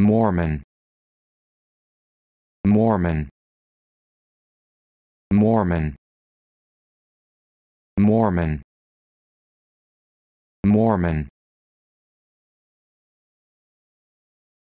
Mormon Mormon Mormon Mormon Mormon